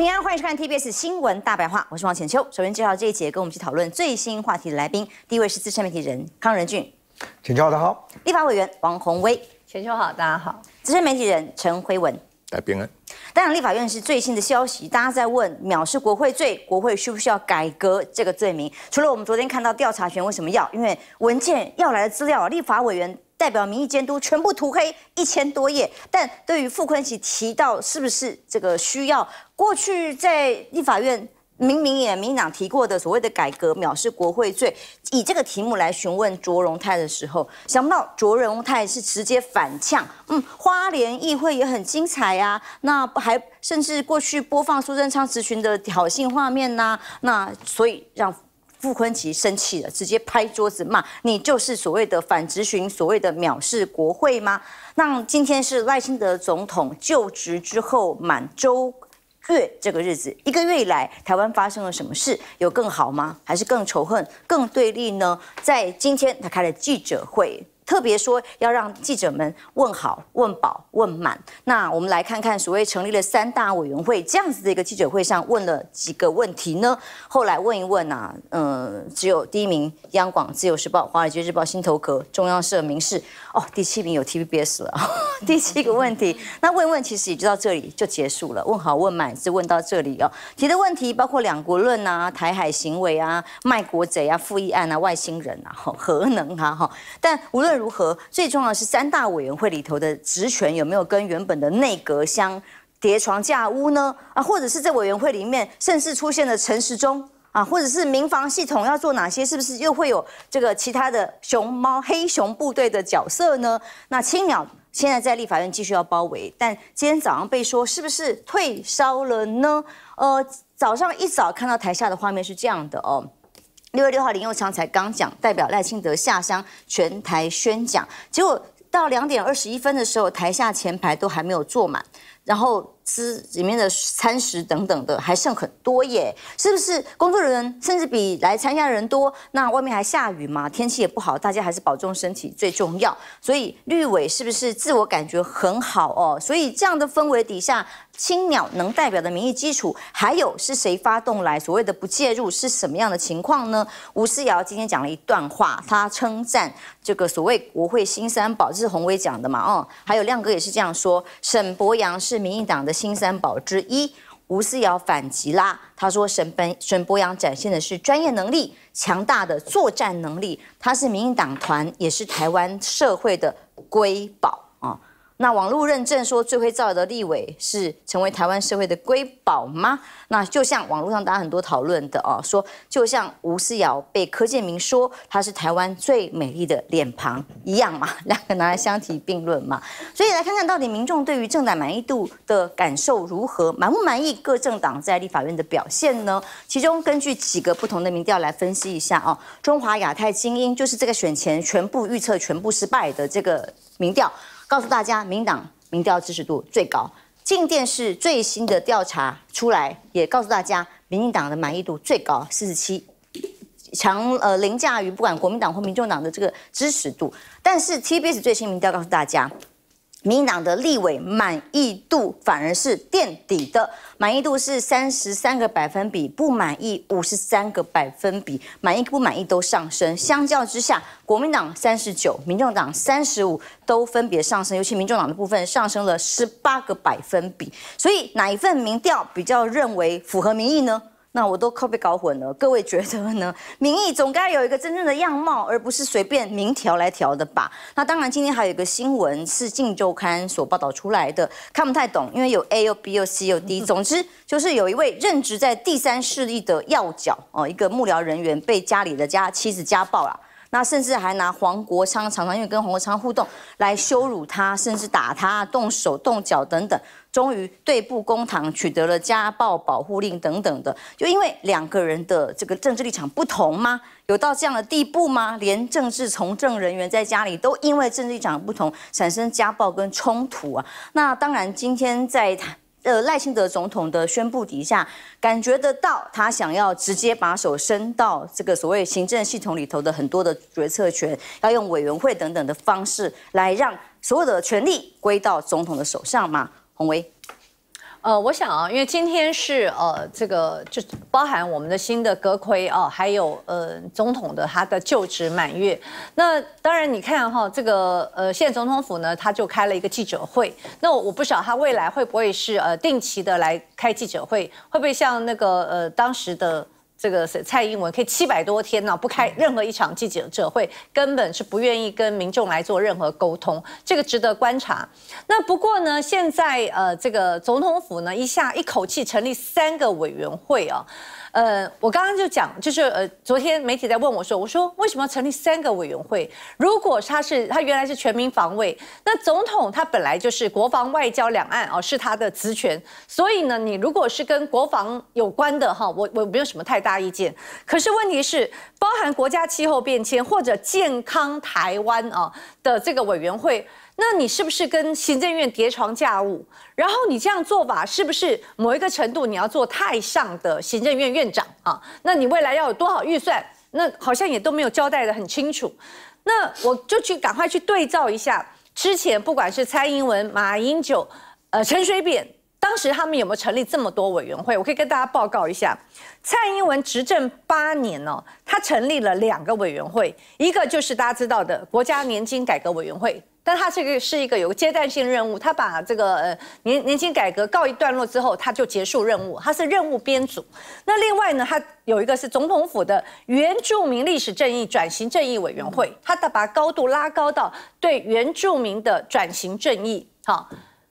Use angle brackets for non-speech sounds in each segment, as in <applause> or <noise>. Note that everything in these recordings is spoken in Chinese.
平安，欢迎收看 TBS 新闻大白话，我是王浅秋。首先介绍这一节跟我们去讨论最新话题的来宾，第一位是资深媒体人康仁俊，请秋好，大家好。立法委员王宏威，浅秋好，大家好。资深媒体人陈辉文，来平安。当然，立法院是最新的消息，大家在问藐视国会罪，国会需不需要改革这个罪名？除了我们昨天看到调查权为什么要？因为文件要来的资料啊，立法委员。代表民意监督全部涂黑一千多页，但对于傅昆琪提到是不是这个需要，过去在立法院明明也民进党提过的所谓的改革藐视国会罪，以这个题目来询问卓荣泰的时候，想不到卓荣泰是直接反呛，嗯，花莲议会也很精彩啊，那还甚至过去播放苏贞昌咨询的挑衅画面呐，那所以让。傅坤奇生气了，直接拍桌子骂：“你就是所谓的反直行，所谓的藐视国会吗？”那今天是赖清德总统就职之后满周月这个日子，一个月以来台湾发生了什么事？有更好吗？还是更仇恨、更对立呢？在今天他开了记者会。特别说要让记者们问好、问饱、问满。那我们来看看，所谓成立了三大委员会这样子的一个记者会上问了几个问题呢？后来问一问啊，嗯，只有第一名央广、自由时报、华尔街日报、新头壳、中央社、民事哦，第七名有 T V B S 了。<laughs> 第七个问题，那问问其实也就到这里就结束了。问好、问满是问到这里哦。提的问题包括两国论啊、台海行为啊、卖国贼啊、复议案啊、外星人啊、<laughs> 核能啊哈。但无论如何？最重要是三大委员会里头的职权有没有跟原本的内阁相叠床架屋呢？啊，或者是在委员会里面，甚至出现了陈时中啊，或者是民防系统要做哪些？是不是又会有这个其他的熊猫、黑熊部队的角色呢？那青鸟现在在立法院继续要包围，但今天早上被说是不是退烧了呢？呃，早上一早看到台下的画面是这样的哦。六月六号，林佑昌才刚讲代表赖清德下乡全台宣讲，结果到两点二十一分的时候，台下前排都还没有坐满。然后吃里面的餐食等等的还剩很多耶，是不是工作人员甚至比来参加的人多？那外面还下雨嘛，天气也不好，大家还是保重身体最重要。所以绿委是不是自我感觉很好哦？所以这样的氛围底下，青鸟能代表的民意基础，还有是谁发动来所谓的不介入是什么样的情况呢？吴思瑶今天讲了一段话，他称赞这个所谓国会新三宝，这是洪伟讲的嘛？哦，还有亮哥也是这样说，沈博阳。是民进党的新三宝之一，吴思瑶反击啦。他说，沈本沈博阳展现的是专业能力、强大的作战能力，他是民进党团，也是台湾社会的瑰宝啊。那网络认证说最会造谣的立委是成为台湾社会的瑰宝吗？那就像网络上大家很多讨论的哦，说就像吴思瑶被柯建明说她是台湾最美丽的脸庞一样嘛，<laughs> 两个拿来相提并论嘛。所以来看看到底民众对于政党满意度的感受如何，满不满意各政党在立法院的表现呢？其中根据几个不同的民调来分析一下哦，中华亚太精英就是这个选前全部预测全部失败的这个民调。告诉大家，民党民调支持度最高，静电视最新的调查出来也告诉大家，民进党的满意度最高四十七，强呃凌驾于不管国民党或民众党的这个支持度，但是 TBS 最新民调告诉大家。民党的立委满意度反而是垫底的，满意度是三十三个百分比，不满意五十三个百分比，满意不满意都上升。相较之下，国民党三十九，民众党三十五，都分别上升，尤其民众党的部分上升了十八个百分比。所以哪一份民调比较认为符合民意呢？那我都 copy 搞混了，各位觉得呢？民 <laughs> 意总该有一个真正的样貌，而不是随便明调来调的吧？那当然，今天还有一个新闻是《镜周刊》所报道出来的，看不太懂，因为有 A、又 B、又 C、又 D。<laughs> 总之，就是有一位任职在第三势力的要角哦，一个幕僚人员被家里的家妻子家暴了。那甚至还拿黄国昌常常因为跟黄国昌互动来羞辱他，甚至打他、动手动脚等等，终于对簿公堂，取得了家暴保护令等等的。就因为两个人的这个政治立场不同吗？有到这样的地步吗？连政治从政人员在家里都因为政治立场不同产生家暴跟冲突啊？那当然，今天在谈。赖清德总统的宣布底下，感觉得到他想要直接把手伸到这个所谓行政系统里头的很多的决策权，要用委员会等等的方式来让所有的权力归到总统的手上吗？洪威。呃，我想啊，因为今天是呃，这个就包含我们的新的歌魁啊，还有呃总统的他的就职满月。那当然，你看哈，这个呃，现在总统府呢，他就开了一个记者会。那我不晓得他未来会不会是呃定期的来开记者会，会不会像那个呃当时的。这个蔡英文可以七百多天呢不开任何一场记者会，根本是不愿意跟民众来做任何沟通，这个值得观察。那不过呢，现在呃，这个总统府呢一下一口气成立三个委员会啊。呃，我刚刚就讲，就是呃，昨天媒体在问我说，我说为什么要成立三个委员会？如果他是他原来是全民防卫，那总统他本来就是国防外交两岸啊，是他的职权。所以呢，你如果是跟国防有关的哈，我我没有什么太大意见。可是问题是，包含国家气候变迁或者健康台湾啊的这个委员会。那你是不是跟行政院叠床架屋？然后你这样做法是不是某一个程度你要做太上的行政院院长啊？那你未来要有多少预算？那好像也都没有交代的很清楚。那我就去赶快去对照一下之前，不管是蔡英文、马英九、呃陈水扁，当时他们有没有成立这么多委员会？我可以跟大家报告一下，蔡英文执政八年哦，他成立了两个委员会，一个就是大家知道的国家年金改革委员会。但他这个是一个有个阶段性任务，他把这个呃年年轻改革告一段落之后，他就结束任务，他是任务编组。那另外呢，他有一个是总统府的原住民历史正义转型正义委员会，他把高度拉高到对原住民的转型正义。好，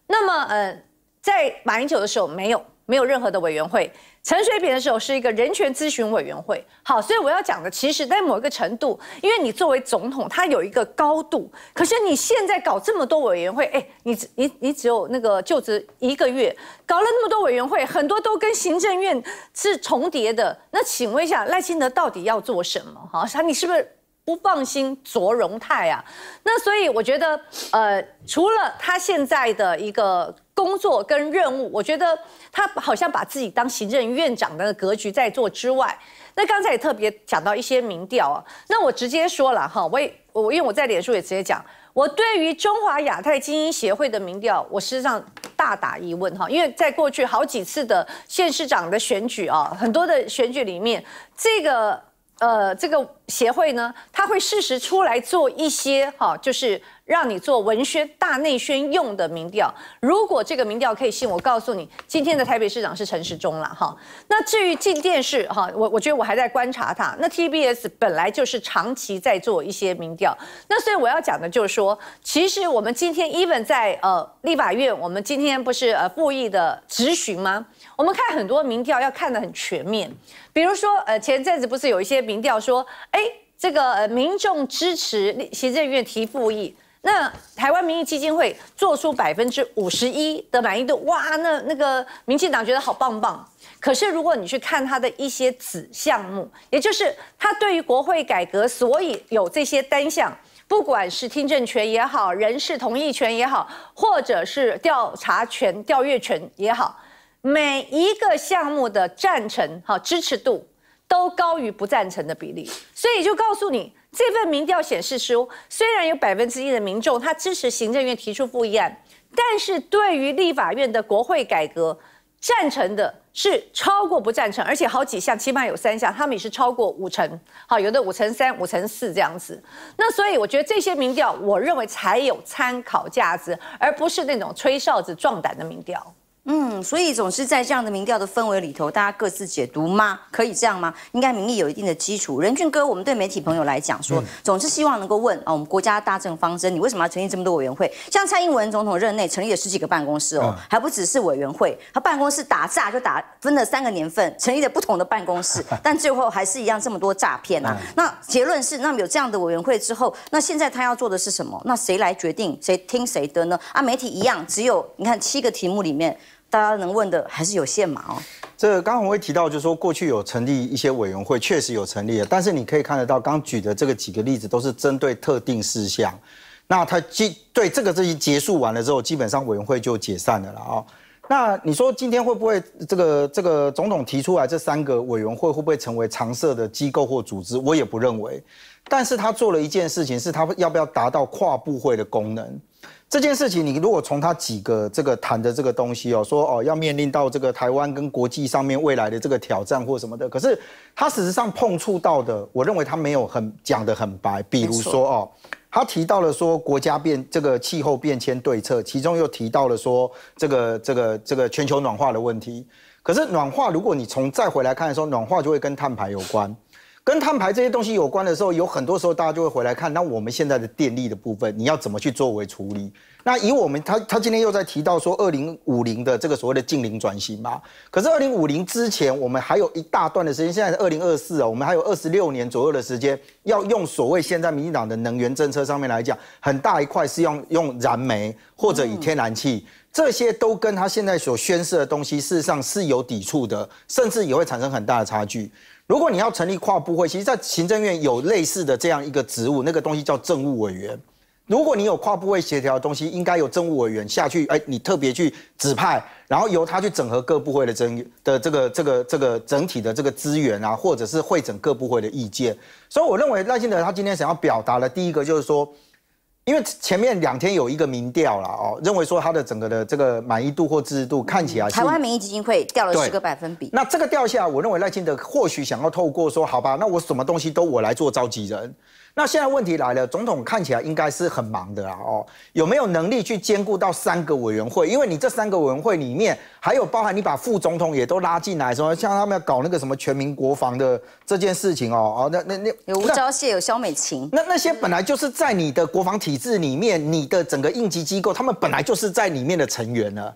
那么呃，在马英九的时候没有。没有任何的委员会，陈水扁的时候是一个人权咨询委员会。好，所以我要讲的，其实，在某一个程度，因为你作为总统，他有一个高度。可是你现在搞这么多委员会，哎，你你你只有那个就职一个月，搞了那么多委员会，很多都跟行政院是重叠的。那请问一下赖清德到底要做什么？好，他你是不是不放心卓荣泰啊？那所以我觉得，呃，除了他现在的一个。工作跟任务，我觉得他好像把自己当行政院长的格局在做之外，那刚才也特别讲到一些民调啊。那我直接说了哈，我也我因为我在脸书也直接讲，我对于中华亚太精英协会的民调，我实际上大打疑问哈，因为在过去好几次的县市长的选举啊，很多的选举里面，这个呃这个。协会呢，他会适时出来做一些哈，就是让你做文宣、大内宣用的民调。如果这个民调可以信，我告诉你，今天的台北市长是陈时中了哈。那至于进电视哈，我我觉得我还在观察他。那 TBS 本来就是长期在做一些民调，那所以我要讲的就是说，其实我们今天 even 在呃立法院，我们今天不是呃复议的质询吗？我们看很多民调要看的很全面，比如说呃前阵子不是有一些民调说，哎。这个民众支持行政院提复议，那台湾民意基金会做出百分之五十一的满意度，哇，那那个民进党觉得好棒棒。可是如果你去看他的一些子项目，也就是他对于国会改革，所以有这些单项，不管是听证权也好，人事同意权也好，或者是调查权、调阅权也好，每一个项目的赞成好支持度。都高于不赞成的比例，所以就告诉你，这份民调显示书虽然有百分之一的民众他支持行政院提出复议案，但是对于立法院的国会改革，赞成的是超过不赞成，而且好几项起码有三项，他们也是超过五成，好有的五成三、五成四这样子。那所以我觉得这些民调，我认为才有参考价值，而不是那种吹哨子壮胆的民调。嗯，所以总是在这样的民调的氛围里头，大家各自解读吗？可以这样吗？应该民意有一定的基础。任俊哥，我们对媒体朋友来讲说，总是希望能够问啊，我们国家大政方针，你为什么要成立这么多委员会？像蔡英文总统任内成立了十几个办公室哦，还不只是委员会，他办公室打炸就打，分了三个年份成立了不同的办公室，<laughs> 但最后还是一样这么多诈骗啊。那结论是，那么有这样的委员会之后，那现在他要做的是什么？那谁来决定？谁听谁的呢？啊，媒体一样，只有你看七个题目里面。大家能问的还是有限嘛？哦，这刚我会提到，就是说过去有成立一些委员会，确实有成立的，但是你可以看得到，刚举的这个几个例子都是针对特定事项，那他基对这个这一结束完了之后，基本上委员会就解散的了啊。那你说今天会不会这个这个总统提出来这三个委员会会不会成为常设的机构或组织？我也不认为。但是他做了一件事情，是他要不要达到跨部会的功能？这件事情你如果从他几个这个谈的这个东西哦，说哦要面临到这个台湾跟国际上面未来的这个挑战或什么的，可是他事实上碰触到的，我认为他没有很讲得很白，比如说哦。他提到了说国家变这个气候变迁对策，其中又提到了说这个这个这个全球暖化的问题。可是暖化，如果你从再回来看的时候，暖化就会跟碳排有关。跟碳排这些东西有关的时候，有很多时候大家就会回来看，那我们现在的电力的部分，你要怎么去作为处理？那以我们他他今天又在提到说二零五零的这个所谓的近零转型嘛，可是二零五零之前，我们还有一大段的时间，现在是二零二四啊，我们还有二十六年左右的时间，要用所谓现在民进党的能源政策上面来讲，很大一块是用用燃煤或者以天然气。这些都跟他现在所宣示的东西，事实上是有抵触的，甚至也会产生很大的差距。如果你要成立跨部会，其实，在行政院有类似的这样一个职务，那个东西叫政务委员。如果你有跨部会协调的东西，应该有政务委员下去，哎，你特别去指派，然后由他去整合各部会的整的这个这个这个整体的这个资源啊，或者是会诊各部会的意见。所以，我认为赖清德他今天想要表达的第一个就是说。因为前面两天有一个民调了哦，认为说他的整个的这个满意度或支持度看起来，台湾民意基金会掉了十个百分比。那这个掉下，我认为赖清德或许想要透过说，好吧，那我什么东西都我来做召集人。那现在问题来了，总统看起来应该是很忙的啦，哦，有没有能力去兼顾到三个委员会？因为你这三个委员会里面，还有包含你把副总统也都拉进来，说像他们要搞那个什么全民国防的这件事情哦，哦，那那那有吴钊燮，有肖美琴，那那些本来就是在你的国防体制里面，你的整个应急机构，他们本来就是在里面的成员呢。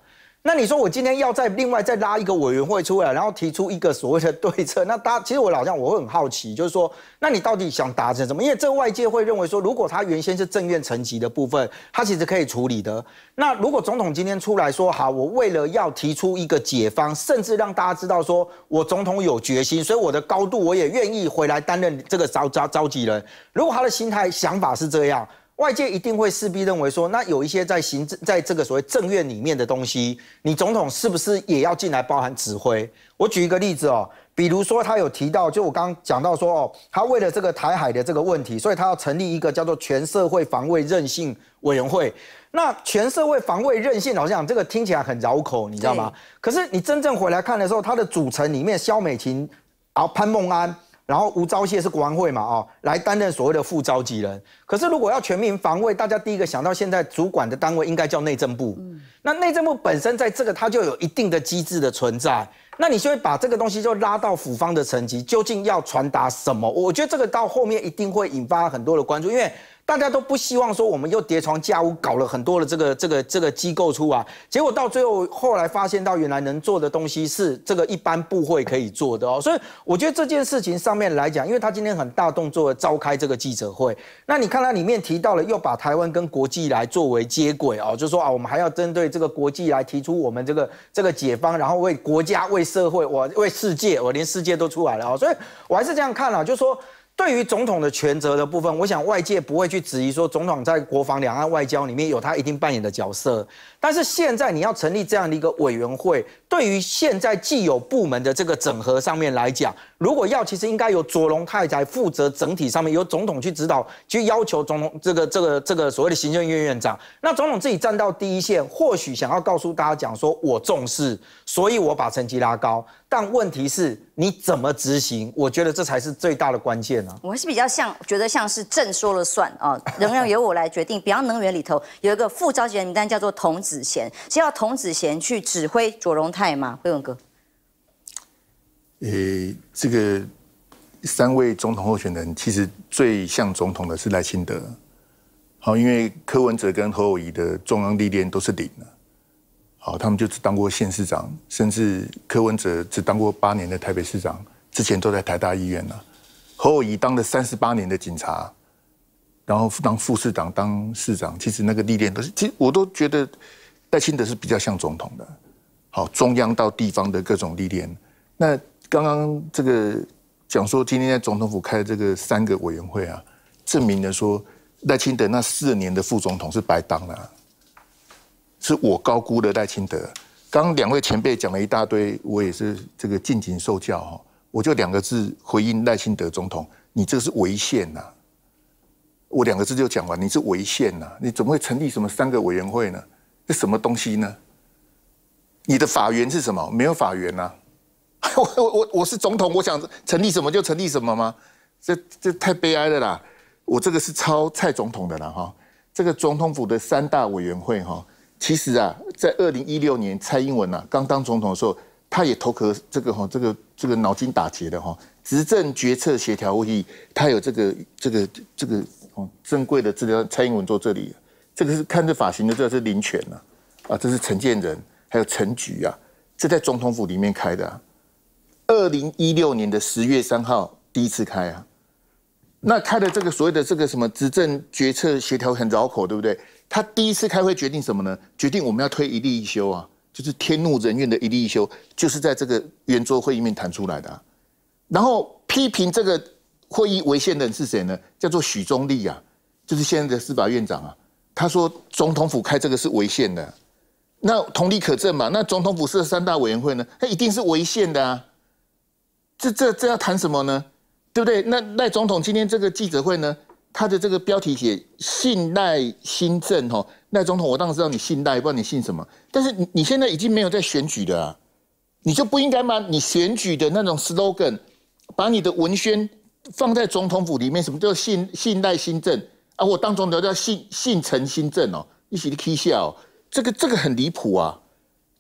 那你说我今天要再另外再拉一个委员会出来，然后提出一个所谓的对策，那大家其实我老讲我会很好奇，就是说，那你到底想达成什么？因为这个外界会认为说，如果他原先是政院层级的部分，他其实可以处理的。那如果总统今天出来说，好，我为了要提出一个解方，甚至让大家知道说我总统有决心，所以我的高度我也愿意回来担任这个召召召集人。如果他的心态想法是这样。外界一定会势必认为说，那有一些在行政在这个所谓政院里面的东西，你总统是不是也要进来包含指挥？我举一个例子哦，比如说他有提到，就我刚讲到说哦，他为了这个台海的这个问题，所以他要成立一个叫做全社会防卫韧性委员会。那全社会防卫韧性，好像这个听起来很绕口，你知道吗？可是你真正回来看的时候，它的组成里面，肖美琴，然后潘孟安。然后吴钊燮是国安会嘛，哦，来担任所谓的副召集人。可是如果要全民防卫，大家第一个想到现在主管的单位应该叫内政部。那内政部本身在这个它就有一定的机制的存在，那你就会把这个东西就拉到府方的层级，究竟要传达什么？我觉得这个到后面一定会引发很多的关注，因为。大家都不希望说我们又叠床架屋搞了很多的这个这个这个机构出来，结果到最后后来发现到原来能做的东西是这个一般部会可以做的哦，所以我觉得这件事情上面来讲，因为他今天很大动作召开这个记者会，那你看他里面提到了又把台湾跟国际来作为接轨哦，就说啊我们还要针对这个国际来提出我们这个这个解方，然后为国家为社会我为世界我连世界都出来了哦，所以我还是这样看了，就说。对于总统的权责的部分，我想外界不会去质疑说总统在国防、两岸外交里面有他一定扮演的角色。但是现在你要成立这样的一个委员会，对于现在既有部门的这个整合上面来讲。如果要，其实应该由左荣泰在负责整体上面，由总统去指导，去要求总统这个这个这个所谓的行政院院长。那总统自己站到第一线，或许想要告诉大家讲说，我重视，所以我把成绩拉高。但问题是，你怎么执行？我觉得这才是最大的关键啊！我是比较像，觉得像是朕说了算啊，仍然由我来决定。比方能源里头有一个副召集人名单，叫做童子贤，是要童子贤去指挥左荣泰吗？辉文哥。诶，这个三位总统候选人，其实最像总统的是赖清德。好，因为柯文哲跟侯友宜的中央历练都是零了。好，他们就只当过县市长，甚至柯文哲只当过八年的台北市长，之前都在台大医院呢。侯友宜当了三十八年的警察，然后当副市长、当市长，其实那个历练都是，其实我都觉得赖清德是比较像总统的。好，中央到地方的各种历练，那。刚刚这个讲说，今天在总统府开这个三个委员会啊，证明了说赖清德那四年的副总统是白当了，是我高估了赖清德。刚两位前辈讲了一大堆，我也是这个尽情受教哈。我就两个字回应赖清德总统：你这是违宪呐！我两个字就讲完，你是违宪呐！你怎么会成立什么三个委员会呢？这什么东西呢？你的法源是什么？没有法源呐！<laughs> 我我我是总统，我想成立什么就成立什么吗？这这太悲哀了啦！我这个是抄蔡总统的啦哈。这个总统府的三大委员会哈，其实啊，在二零一六年蔡英文啊刚当总统的时候，他也投壳这个哈，这个这个脑筋打结的哈，执政决策协调会议，他有这个这个这个哦珍贵的这料，蔡英文坐这里，这个是看着发型的，这是林权呐、啊，这是陈建仁，还有陈菊啊，这在总统府里面开的。二零一六年的十月三号第一次开啊，那开的这个所谓的这个什么执政决策协调很绕口，对不对？他第一次开会决定什么呢？决定我们要推一例一修啊，就是天怒人怨的一例一修，就是在这个圆桌会议面谈出来的。然后批评这个会议违宪的人是谁呢？叫做许宗立啊，就是现在的司法院长啊。他说总统府开这个是违宪的，那同理可证嘛？那总统府设三大委员会呢，他一定是违宪的啊。这这这要谈什么呢？对不对？那赖总统今天这个记者会呢，他的这个标题写“信赖新政”哦，赖总统我当然知道你信赖，不知道你信什么。但是你你现在已经没有在选举了，你就不应该把你选举的那种 slogan，把你的文宣放在总统府里面，什么叫“信信赖新政”啊？我当总统叫“信信诚新政”哦，一起的 k 下哦，这个这个很离谱啊，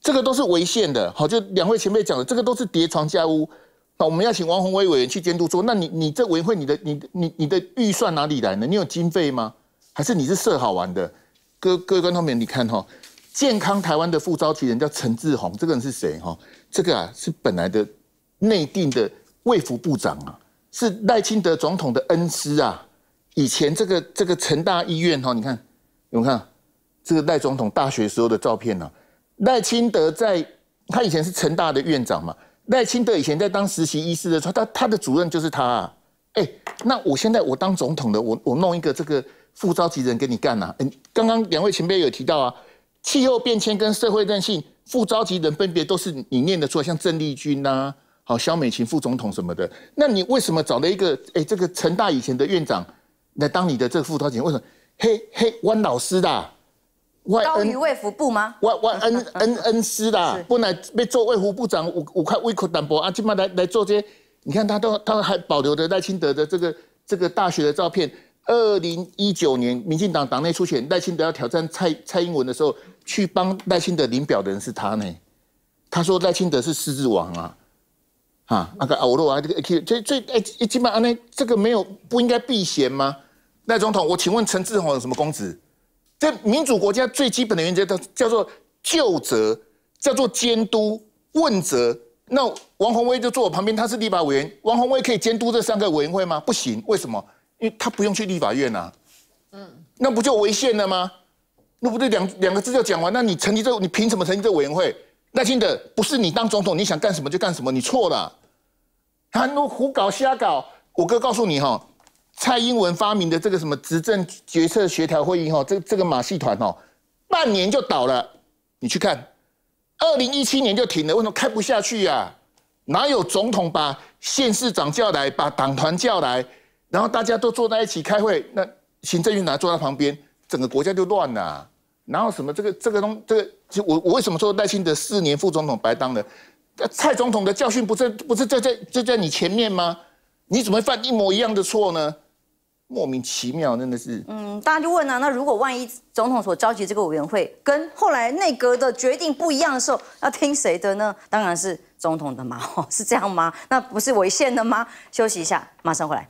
这个都是违宪的。好，就两位前辈讲的，这个都是叠床架屋。那我们要请王宏威委员去监督说，那你你这委员会你的你你你的预算哪里来呢？你有经费吗？还是你是设好玩的？各各位观众友，你看哈，健康台湾的副召集人叫陈志宏，这个人是谁哈？这个啊是本来的内定的卫福部长啊，是赖清德总统的恩师啊。以前这个这个成大医院哈，你看你们看这个赖总统大学时候的照片呢，赖清德在他以前是成大的院长嘛。赖清德以前在当实习医师的时候，他他的主任就是他。啊。哎，那我现在我当总统的，我我弄一个这个副召集人给你干啊。嗯，刚刚两位前辈有提到啊，气候变迁跟社会韧性副召集人分别都是你念得出来，像郑丽君呐，好肖美琴副总统什么的。那你为什么找了一个哎这个成大以前的院长来当你的这个副召集人？为什么？嘿嘿，汪老师的。外高于卫福部吗？外外恩恩恩师啦，本来被做卫福部长，五五块胃口单薄啊，起码来来做这，些。你看他都他还保留着赖清德的这个这个大学的照片。二零一九年，民进党党内初选，赖清德要挑战蔡蔡英文的时候，去帮赖清德领表的人是他呢。他说赖清德是狮子王啊，啊，那个欧罗啊，这个最最哎，基本上呢，这个没有不应该避嫌吗？赖总统，我请问陈志宏有什么公职？这民主国家最基本的原则，它叫做就责，叫做监督问责。那王宏威就坐我旁边，他是立法委员，王宏威可以监督这三个委员会吗？不行，为什么？因为他不用去立法院啊。嗯，那不就违宪了吗？那不对，两两个字就讲完。那你成立这，你凭什么成立这委员会？耐心的，不是你当总统，你想干什么就干什么，你错了。他都胡搞瞎搞，我哥告诉你哈。蔡英文发明的这个什么执政决策协调会议哈，这这个马戏团哦，半年就倒了。你去看，二零一七年就停了，为什么开不下去呀？哪有总统把县市长叫来，把党团叫来，然后大家都坐在一起开会？那行政院长坐在旁边？整个国家就乱了。然后什么这个这个东这个？就我我为什么说赖清德四年副总统白当了？蔡总统的教训不是不是在在就在你前面吗？你怎么会犯一模一样的错呢？莫名其妙，真的是。嗯，大家就问了，那如果万一总统所召集这个委员会跟后来内阁的决定不一样的时候，要听谁的呢？当然是总统的嘛，是这样吗？那不是违宪的吗？休息一下，马上回来。